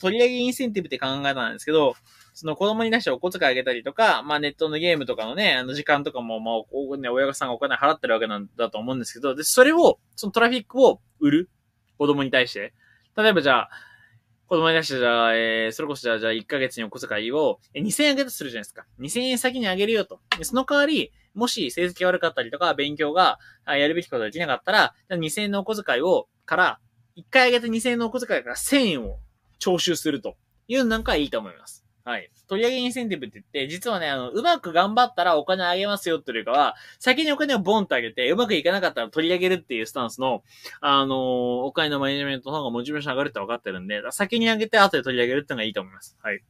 取り上げインセンティブって考えたんですけど、その子供に出してお小遣いあげたりとか、まあネットのゲームとかのね、あの時間とかも、まあ、ね、親御さんがお金払ってるわけなんだと思うんですけど、で、それを、そのトラフィックを売る。子供に対して。例えばじゃあ、子供に出してじゃあ、えー、それこそじゃあ、じゃあ1ヶ月にお小遣いを、え2000円あげたとするじゃないですか。2000円先にあげるよと。その代わり、もし成績悪かったりとか、勉強が、やるべきことができなかったら、じゃあ2000円のお小遣いを、から、1回あげた2000円のお小遣いから1000円を徴収するというなんかいいと思います。はい。取り上げインセンティブって言って、実はね、あの、うまく頑張ったらお金あげますよというよりかは、先にお金をボンとあげて、うまくいかなかったら取り上げるっていうスタンスの、あのー、お金のマネジメントの方がモチベーション上がるって分かってるんで、先にあげて後で取り上げるってのがいいと思います。はい。